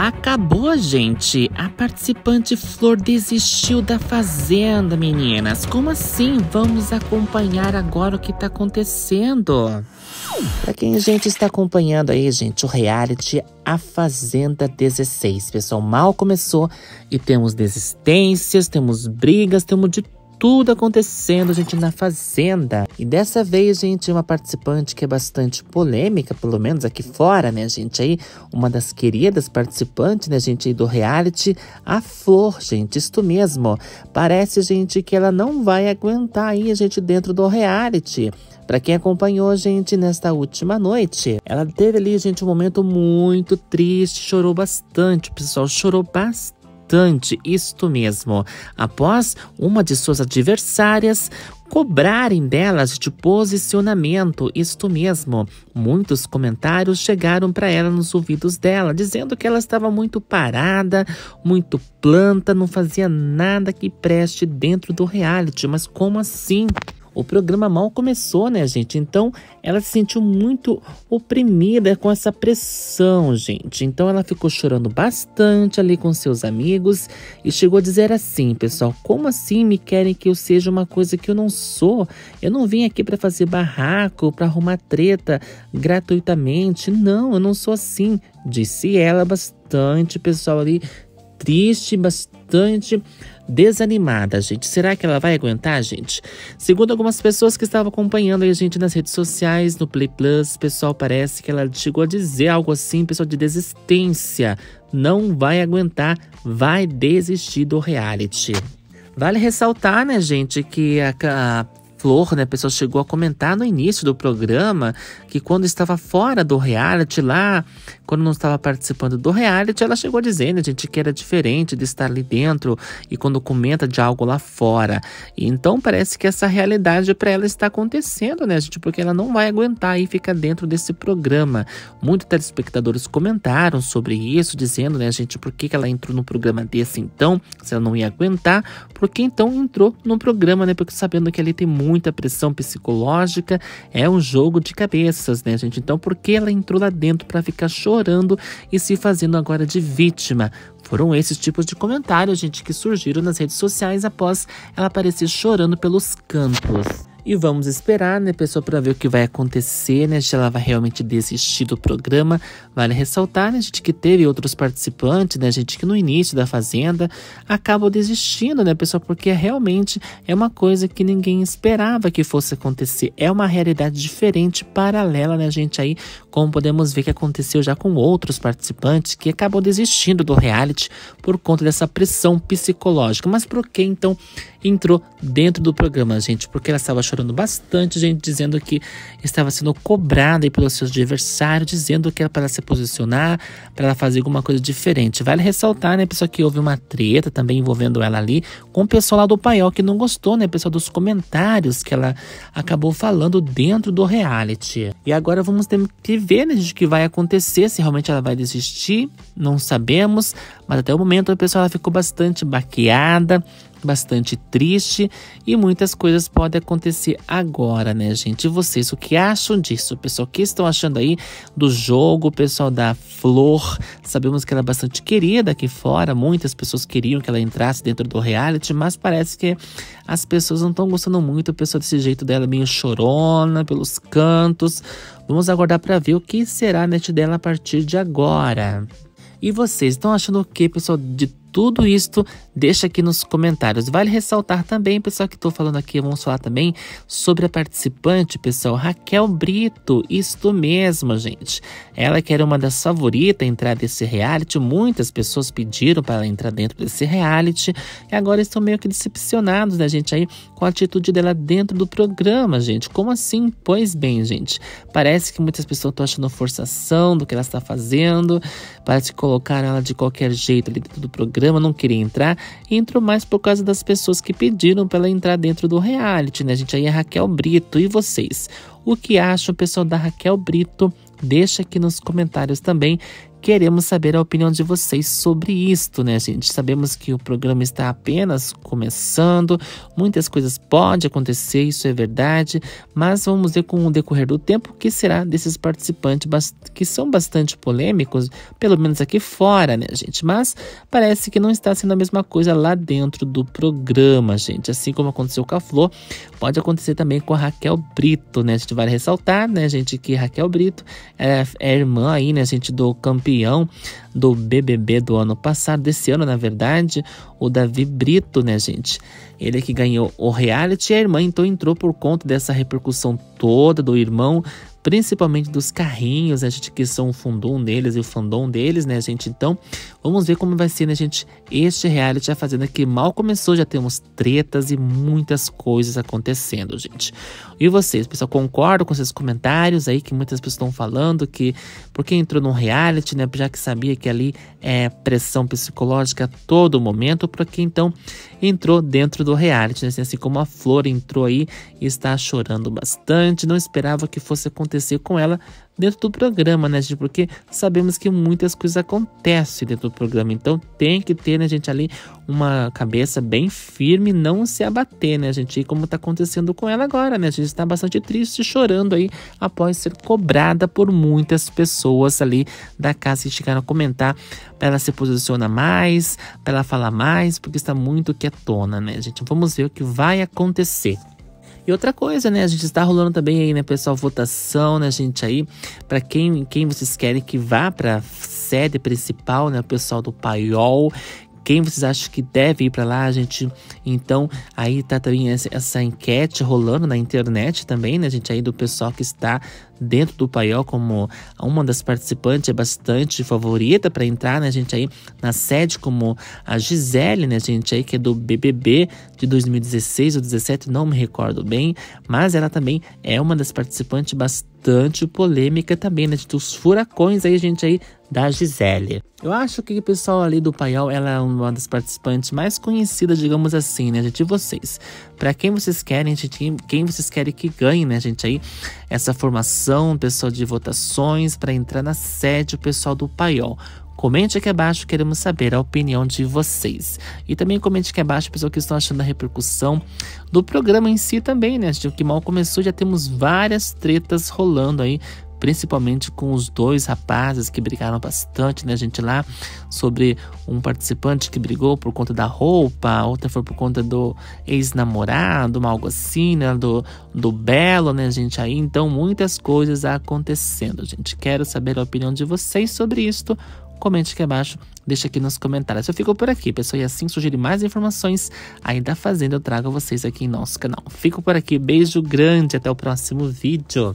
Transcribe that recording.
Acabou, gente. A participante Flor desistiu da fazenda, meninas. Como assim? Vamos acompanhar agora o que tá acontecendo. Para quem a gente está acompanhando aí, gente, o reality A Fazenda 16. Pessoal, mal começou e temos desistências, temos brigas, temos de tudo acontecendo, gente, na Fazenda. E dessa vez, gente, uma participante que é bastante polêmica, pelo menos aqui fora, né, gente? Aí, uma das queridas participantes, né, gente, do reality, a Flor, gente, isto mesmo. Parece, gente, que ela não vai aguentar aí, gente, dentro do reality. Para quem acompanhou, gente, nesta última noite, ela teve ali, gente, um momento muito triste, chorou bastante, o pessoal chorou bastante importante, isto mesmo. Após uma de suas adversárias cobrarem delas de posicionamento, isto mesmo. Muitos comentários chegaram para ela nos ouvidos dela, dizendo que ela estava muito parada, muito planta, não fazia nada que preste dentro do reality. Mas como assim? O programa mal começou, né, gente? Então ela se sentiu muito oprimida com essa pressão, gente. Então ela ficou chorando bastante ali com seus amigos e chegou a dizer assim, pessoal: como assim me querem que eu seja uma coisa que eu não sou? Eu não vim aqui para fazer barraco, para arrumar treta gratuitamente. Não, eu não sou assim, disse ela bastante. Pessoal ali triste, bastante desanimada, gente. Será que ela vai aguentar, gente? Segundo algumas pessoas que estavam acompanhando a gente nas redes sociais, no Play Plus, pessoal, parece que ela chegou a dizer algo assim, pessoal, de desistência. Não vai aguentar, vai desistir do reality. Vale ressaltar, né, gente, que a, a, Flor, né, a pessoa chegou a comentar no início do programa que quando estava fora do reality lá, quando não estava participando do reality, ela chegou dizendo, né, gente, que era diferente de estar ali dentro e quando comenta de algo lá fora. E então parece que essa realidade para ela está acontecendo, né, gente, porque ela não vai aguentar e fica dentro desse programa. Muitos telespectadores comentaram sobre isso, dizendo, né, gente, por que, ela entrou no programa desse então, se ela não ia aguentar, por que então entrou no programa, né, porque sabendo que ali tem muito muita pressão psicológica, é um jogo de cabeças, né, gente? Então, por que ela entrou lá dentro para ficar chorando e se fazendo agora de vítima? Foram esses tipos de comentários, gente, que surgiram nas redes sociais após ela aparecer chorando pelos cantos. E vamos esperar, né, pessoal, para ver o que vai acontecer, né? Se ela vai realmente desistir do programa. Vale ressaltar, né, gente, que teve outros participantes, né, gente, que no início da Fazenda acabam desistindo, né, pessoal, porque realmente é uma coisa que ninguém esperava que fosse acontecer. É uma realidade diferente, paralela, né, gente, aí, como podemos ver que aconteceu já com outros participantes que acabam desistindo do reality por conta dessa pressão psicológica. Mas por que então entrou dentro do programa, gente? Porque ela estava chorando encontrando bastante gente dizendo que estava sendo cobrada pelos seus adversários, dizendo que era para se posicionar, para ela fazer alguma coisa diferente. Vale ressaltar, né, pessoal, que houve uma treta também envolvendo ela ali com o pessoal lá do paiol que não gostou, né, pessoal, dos comentários que ela acabou falando dentro do reality. E agora vamos ter que ver, né, gente, o que vai acontecer, se realmente ela vai desistir, não sabemos, mas até o momento a pessoa ela ficou bastante baqueada, bastante triste e muitas coisas podem acontecer agora, né, gente? E vocês, o que acham disso, pessoal? O que estão achando aí do jogo, pessoal, da Flor? Sabemos que ela é bastante querida aqui fora, muitas pessoas queriam que ela entrasse dentro do reality, mas parece que as pessoas não estão gostando muito, o pessoal, desse jeito dela, meio chorona, pelos cantos. Vamos aguardar para ver o que será a net dela a partir de agora. E vocês estão achando o que, pessoal, de tudo isto Deixa aqui nos comentários. Vale ressaltar também, pessoal, que estou falando aqui, vamos falar também sobre a participante, pessoal, Raquel Brito. Isto mesmo, gente. Ela que era uma das favoritas a entrar desse reality. Muitas pessoas pediram para ela entrar dentro desse reality. E agora estão meio que decepcionados, né, gente, aí com a atitude dela dentro do programa, gente. Como assim? Pois bem, gente. Parece que muitas pessoas estão achando forçação do que ela está fazendo. Parece que colocaram ela de qualquer jeito ali dentro do programa, não queria entrar. Entrou mais por causa das pessoas que pediram para ela entrar dentro do reality, né, gente? Aí é Raquel Brito. E vocês? O que acham, pessoal da Raquel Brito? Deixa aqui nos comentários também. Queremos saber a opinião de vocês sobre isto, né, gente? Sabemos que o programa está apenas começando, muitas coisas podem acontecer, isso é verdade, mas vamos ver com o decorrer do tempo o que será desses participantes que são bastante polêmicos, pelo menos aqui fora, né, gente? Mas parece que não está sendo a mesma coisa lá dentro do programa, gente. Assim como aconteceu com a Flor, pode acontecer também com a Raquel Brito, né? A gente vai vale ressaltar, né, gente, que Raquel Brito é, é irmã aí, né, gente, do campeão campeão do BBB do ano passado, desse ano, na verdade, o Davi Brito, né, gente? Ele que ganhou o reality e a irmã então entrou por conta dessa repercussão toda do irmão, principalmente dos carrinhos, né, gente, que são o fundum deles e o fandom deles, né, gente? Então, Vamos ver como vai ser, né, gente? Este reality a Fazenda que mal começou, já temos tretas e muitas coisas acontecendo, gente. E vocês, pessoal, concordam com esses comentários aí que muitas pessoas estão falando que porque entrou num reality, né, já que sabia que ali é pressão psicológica a todo momento, porque então entrou dentro do reality, né, assim como a Flor entrou aí e está chorando bastante, não esperava que fosse acontecer com ela, dentro do programa, né, gente? Porque sabemos que muitas coisas acontecem dentro do programa. Então tem que ter, né, gente, ali uma cabeça bem firme, não se abater, né, gente? E como tá acontecendo com ela agora, né? A gente está bastante triste, chorando aí após ser cobrada por muitas pessoas ali da casa que chegaram a comentar para ela se posiciona mais, para ela falar mais, porque está muito quietona, né, gente? Vamos ver o que vai acontecer. E outra coisa, né? A gente está rolando também aí, né, pessoal, votação, né, gente aí, para quem, quem vocês querem que vá para sede principal, né, o pessoal do Paiol, quem vocês acham que deve ir para lá, gente? Então, aí tá também essa enquete rolando na internet também, né, gente? Aí do pessoal que está dentro do paiol como uma das participantes, é bastante favorita para entrar, né, gente, aí na sede como a Gisele, né, gente, aí que é do BBB de 2016 ou 17, não me recordo bem, mas ela também é uma das participantes bastante polêmica também, né, gente, os furacões aí, gente, aí da Gisele. Eu acho que o pessoal ali do Paiol, ela é uma das participantes mais conhecidas, digamos assim, né, gente? vocês? Para quem vocês querem, gente, quem vocês querem que ganhe, né, gente, aí, essa formação votação, pessoal de votações, para entrar na sede, o pessoal do paiol. Comente aqui abaixo, queremos saber a opinião de vocês. E também comente aqui abaixo, pessoal, o que estão achando da repercussão do programa em si também, né? Que mal começou, já temos várias tretas rolando aí principalmente com os dois rapazes que brigaram bastante, né, gente, lá sobre um participante que brigou por conta da roupa, outra foi por conta do ex-namorado, uma algo assim, né, do, do belo, né, gente, aí então muitas coisas acontecendo, gente. Quero saber a opinião de vocês sobre isto. Comente aqui abaixo, deixa aqui nos comentários. Eu fico por aqui, pessoal, e assim sugerir mais informações aí da Fazenda, eu trago vocês aqui em nosso canal. Fico por aqui, beijo grande, até o próximo vídeo.